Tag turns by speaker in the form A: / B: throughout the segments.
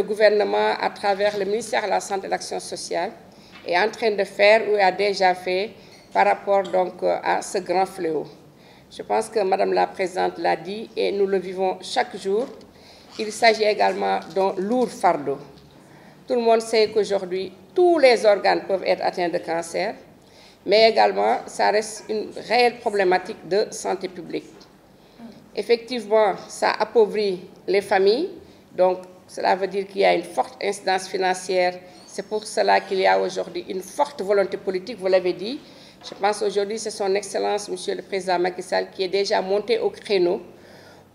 A: le gouvernement, à travers le ministère de la Santé et de l'Action sociale, est en train de faire ou a déjà fait par rapport donc à ce grand fléau. Je pense que Madame la Présidente l'a dit et nous le vivons chaque jour. Il s'agit également d'un lourd fardeau. Tout le monde sait qu'aujourd'hui, tous les organes peuvent être atteints de cancer, mais également, ça reste une réelle problématique de santé publique. Effectivement, ça appauvrit les familles, donc cela veut dire qu'il y a une forte incidence financière. C'est pour cela qu'il y a aujourd'hui une forte volonté politique, vous l'avez dit. Je pense aujourd'hui c'est son Excellence, Monsieur le Président Macky Sall, qui est déjà monté au créneau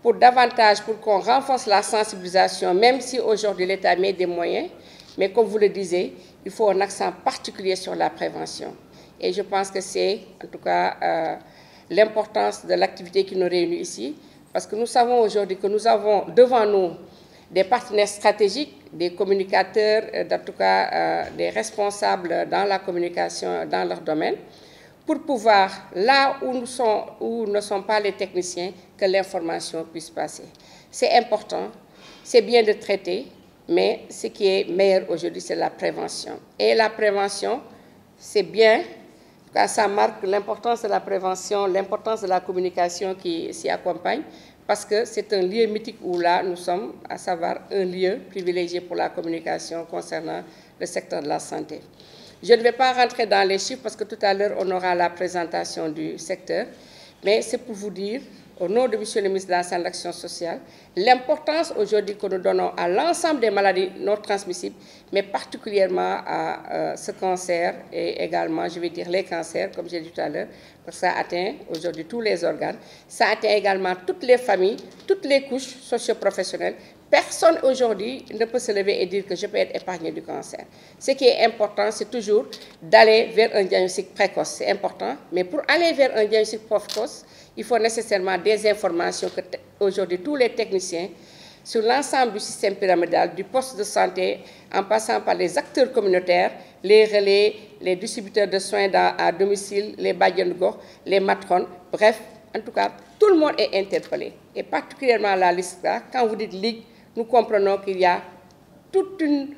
A: pour davantage, pour qu'on renforce la sensibilisation, même si aujourd'hui l'État met des moyens. Mais comme vous le disiez, il faut un accent particulier sur la prévention. Et je pense que c'est, en tout cas, euh, l'importance de l'activité qui nous réunit ici, parce que nous savons aujourd'hui que nous avons devant nous des partenaires stratégiques, des communicateurs, euh, en tout cas euh, des responsables dans la communication dans leur domaine, pour pouvoir, là où, nous ne sont pas les techniciens, que l'information puisse passer. C'est important, c'est bien de traiter, mais ce qui est meilleur aujourd'hui, c'est la prévention. Et la prévention, c'est bien ça marque l'importance de la prévention, l'importance de la communication qui s'y accompagne, parce que c'est un lieu mythique où là nous sommes, à savoir un lieu privilégié pour la communication concernant le secteur de la santé. Je ne vais pas rentrer dans les chiffres parce que tout à l'heure on aura la présentation du secteur, mais c'est pour vous dire au nom de M. le ministre de la de l'Action sociale, l'importance aujourd'hui que nous donnons à l'ensemble des maladies non transmissibles, mais particulièrement à euh, ce cancer et également, je vais dire, les cancers, comme j'ai dit tout à l'heure, ça atteint aujourd'hui tous les organes, ça atteint également toutes les familles, toutes les couches socioprofessionnelles. Personne aujourd'hui ne peut se lever et dire que je peux être épargné du cancer. Ce qui est important, c'est toujours d'aller vers un diagnostic précoce. C'est important, mais pour aller vers un diagnostic précoce, il faut nécessairement des informations que aujourd'hui tous les techniciens sur l'ensemble du système pyramidal, du poste de santé, en passant par les acteurs communautaires, les relais, les distributeurs de soins à domicile, les Bayongo, les matrons, bref, en tout cas, tout le monde est interpellé. Et particulièrement la liste là, quand vous dites ligue, nous comprenons qu'il y a toute une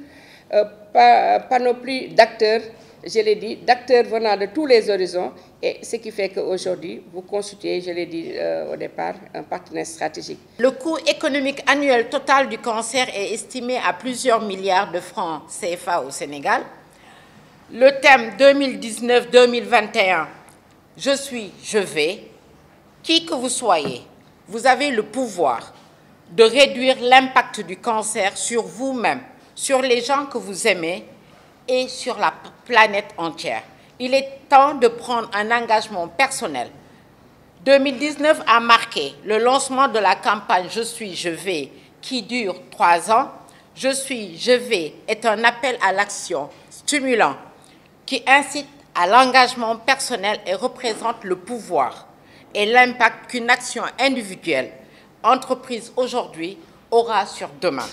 A: euh, panoplie d'acteurs je l'ai dit, d'acteurs venant de tous les horizons, et ce qui fait qu'aujourd'hui, vous consultez, je l'ai dit euh, au départ, un partenaire stratégique. Le coût
B: économique annuel total du cancer est estimé à plusieurs milliards de francs CFA au Sénégal. Le thème 2019-2021, je suis, je vais, qui que vous soyez, vous avez le pouvoir de réduire l'impact du cancer sur vous-même, sur les gens que vous aimez et sur la planète entière. Il est temps de prendre un engagement personnel. 2019 a marqué le lancement de la campagne Je suis, je vais, qui dure trois ans. Je suis, je vais est un appel à l'action stimulant qui incite à l'engagement personnel et représente le pouvoir et l'impact qu'une action individuelle, entreprise aujourd'hui, aura sur demain.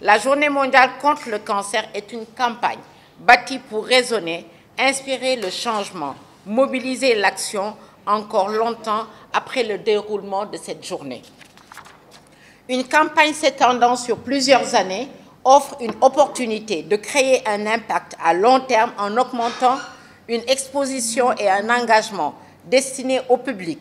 B: La Journée mondiale contre le cancer est une campagne bâti pour raisonner, inspirer le changement, mobiliser l'action encore longtemps après le déroulement de cette journée. Une campagne s'étendant sur plusieurs années offre une opportunité de créer un impact à long terme en augmentant une exposition et un engagement destinés au public,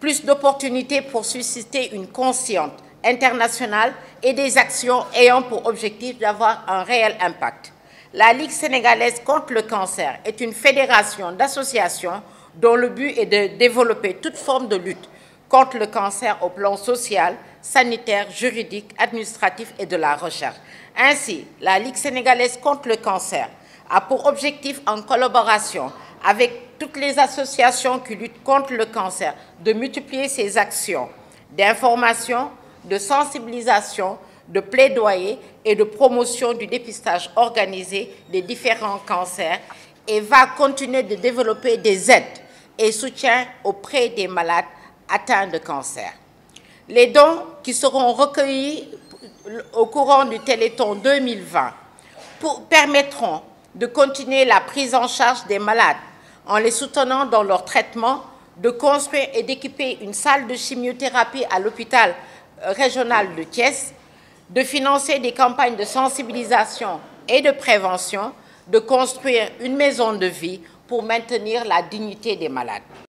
B: plus d'opportunités pour susciter une conscience internationale et des actions ayant pour objectif d'avoir un réel impact la Ligue sénégalaise contre le cancer est une fédération d'associations dont le but est de développer toute forme de lutte contre le cancer au plan social, sanitaire, juridique, administratif et de la recherche. Ainsi, la Ligue sénégalaise contre le cancer a pour objectif, en collaboration avec toutes les associations qui luttent contre le cancer, de multiplier ses actions d'information, de sensibilisation, de plaidoyer et de promotion du dépistage organisé des différents cancers et va continuer de développer des aides et soutiens auprès des malades atteints de cancer. Les dons qui seront recueillis au courant du Téléthon 2020 permettront de continuer la prise en charge des malades en les soutenant dans leur traitement, de construire et d'équiper une salle de chimiothérapie à l'hôpital euh, régional de Thiès de financer des campagnes de sensibilisation et de prévention, de construire une maison de vie pour maintenir la dignité des malades.